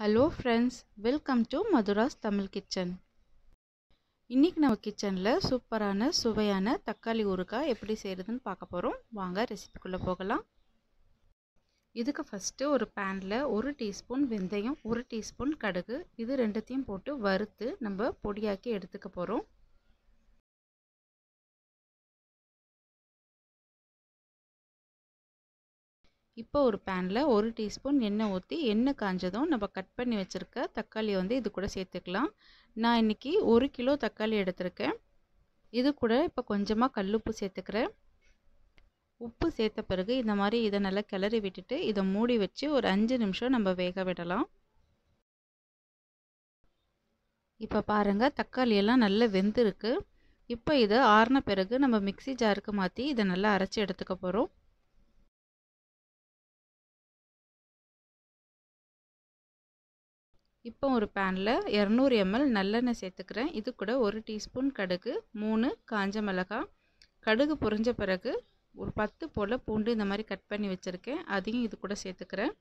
hello friends welcome to Madras Tamil kitchen இன்றைக்கி நம்ம கிச்சனில் சூப்பரான சுவையான தக்காளி ஊறுகாய் எப்படி செய்கிறதுன்னு பார்க்க போகிறோம் வாங்க ரெசிபிக்குள்ளே போகலாம் இதுக்கு ஃபஸ்ட்டு ஒரு பேனில் ஒரு டீஸ்பூன் வெந்தயம் ஒரு டீஸ்பூன் கடுகு இது ரெண்டுத்தையும் போட்டு வறுத்து நம்ம பொடியாக்கி எடுத்துக்க போகிறோம் இப்போ ஒரு பேனில் ஒரு டீஸ்பூன் எண்ணெய் ஊற்றி எண்ணெய் காஞ்சதும் நம்ம கட் பண்ணி வச்சுருக்க தக்காளி வந்து இது கூட சேர்த்துக்கலாம் நான் இன்றைக்கி ஒரு கிலோ தக்காளி எடுத்திருக்கேன் இது கூட இப்போ கொஞ்சமாக உப்பு சேர்த்துக்கிறேன் உப்பு சேர்த்த பிறகு இந்த மாதிரி இதை நல்லா கிளறி விட்டுட்டு இதை மூடி வச்சு ஒரு அஞ்சு நிமிஷம் நம்ம வேக விடலாம் இப்போ பாருங்கள் தக்காளியெல்லாம் நல்லா வெந்திருக்கு இப்போ இதை ஆறின பிறகு நம்ம மிக்சி ஜாருக்கு மாற்றி இதை நல்லா அரைச்சி எடுத்துக்க போகிறோம் இப்போ ஒரு பேனில் இரநூறு எம்எல் நல்லெண்ணெய் சேர்த்துக்கிறேன் இது கூட ஒரு டீஸ்பூன் கடுகு மூணு காஞ்ச மிளகா கடுகு பொரிஞ்ச பிறகு ஒரு பத்து போல் பூண்டு இந்த மாதிரி கட் பண்ணி வச்சுருக்கேன் அதையும் இது கூட சேர்த்துக்கிறேன்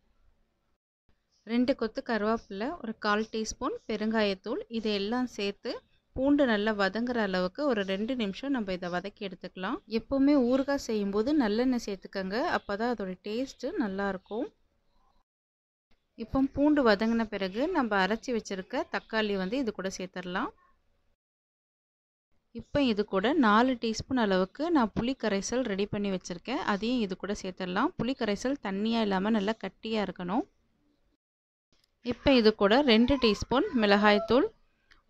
ரெண்டு கொத்து கருவேப்பிலை ஒரு கால் டீஸ்பூன் பெருங்காயத்தூள் இதை எல்லாம் சேர்த்து பூண்டு நல்லா வதங்குற அளவுக்கு ஒரு ரெண்டு நிமிஷம் நம்ம இதை வதக்கி எடுத்துக்கலாம் எப்போவுமே ஊறுகாய் செய்யும்போது நல்லெண்ணெய் சேர்த்துக்கங்க அப்போ தான் அதோடய டேஸ்ட்டு நல்லாயிருக்கும் இப்போ பூண்டு வதங்கின பிறகு நம்ம அரைச்சி வச்சுருக்க தக்காளி வந்து இது கூட சேர்த்துடலாம் இப்போ இது கூட நாலு டீஸ்பூன் அளவுக்கு நான் புளி கரைசல் ரெடி பண்ணி வச்சுருக்கேன் அதையும் இது கூட சேர்த்துடலாம் புளி கரைசல் தண்ணியாக இல்லாமல் நல்லா கட்டியாக இருக்கணும் இப்போ இது கூட ரெண்டு டீஸ்பூன் மிளகாய்த்தூள்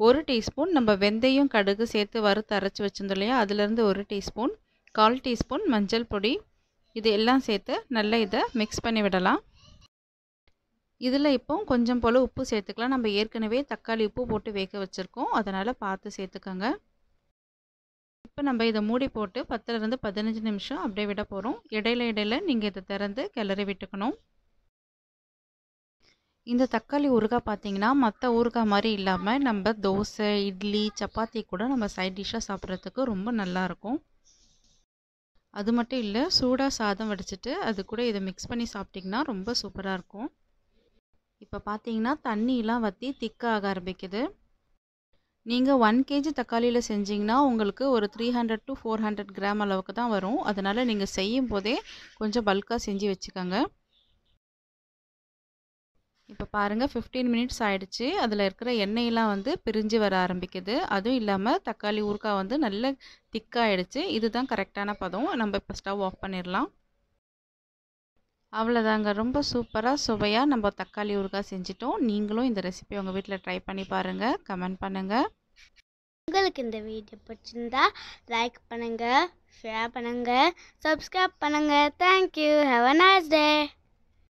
ஒரு டீஸ்பூன் நம்ம வெந்தயம் கடுகு சேர்த்து வறுத்து அரைச்சி வச்சுருந்தோம் இல்லையா அதுலேருந்து ஒரு டீஸ்பூன் கால் டீஸ்பூன் மஞ்சள் பொடி இது எல்லாம் சேர்த்து நல்லா இதை மிக்ஸ் பண்ணி விடலாம் இதில் இப்போ கொஞ்சம் போல் உப்பு சேர்த்துக்கலாம் நம்ம ஏற்கனவே தக்காளி உப்பு போட்டு வேக வச்சுருக்கோம் அதனால் பார்த்து சேர்த்துக்கோங்க இப்போ நம்ம இதை மூடி போட்டு பத்துலேருந்து பதினஞ்சு நிமிஷம் அப்படியே விட போகிறோம் இடையில இடையில நீங்கள் இதை திறந்து கிளறி விட்டுக்கணும் இந்த தக்காளி ஊறுகாய் பார்த்தீங்கன்னா மற்ற ஊறுகாய் மாதிரி இல்லாமல் நம்ம தோசை இட்லி சப்பாத்தி கூட நம்ம சைட் டிஷ்ஷாக சாப்பிட்றதுக்கு ரொம்ப நல்லாயிருக்கும் அது மட்டும் இல்லை சூடாக சாதம் வடிச்சிட்டு அது கூட இதை மிக்ஸ் பண்ணி சாப்பிட்டிங்கன்னா ரொம்ப சூப்பராக இருக்கும் இப்போ பார்த்தீங்கன்னா தண்ணியெலாம் வற்றி திக்காக ஆரம்பிக்குது நீங்கள் ஒன் கேஜி தக்காளியில் செஞ்சிங்கன்னா உங்களுக்கு ஒரு three hundred to four hundred gram அளவுக்கு தான் வரும் அதனால் நீங்கள் செய்யும் போதே கொஞ்சம் பல்காக செஞ்சு வச்சுக்கோங்க இப்போ பாருங்கள் ஃபிஃப்டீன் மினிட்ஸ் ஆகிடுச்சு அதில் இருக்கிற எண்ணெயெலாம் வந்து பிரிஞ்சு வர ஆரம்பிக்குது அதுவும் இல்லாமல் தக்காளி ஊறுக்காய் வந்து நல்ல திக்காகிடுச்சு இதுதான் கரெக்டான பதம் நம்ம இப்போ ஸ்டவ் ஆஃப் பண்ணிடலாம் அவ்வளோதாங்க ரொம்ப சூப்பராக சுவையாக நம்ம தக்காளி ஊறுகாய் செஞ்சிட்டோம் நீங்களும் இந்த ரெசிபி உங்கள் வீட்டில் ட்ரை பண்ணி பாருங்கள் கமெண்ட் பண்ணுங்கள் உங்களுக்கு இந்த வீடியோ பிடிச்சிருந்தா லைக் பண்ணுங்கள் ஷேர் பண்ணுங்கள் சப்ஸ்கிரைப் பண்ணுங்கள் thank you have a nice day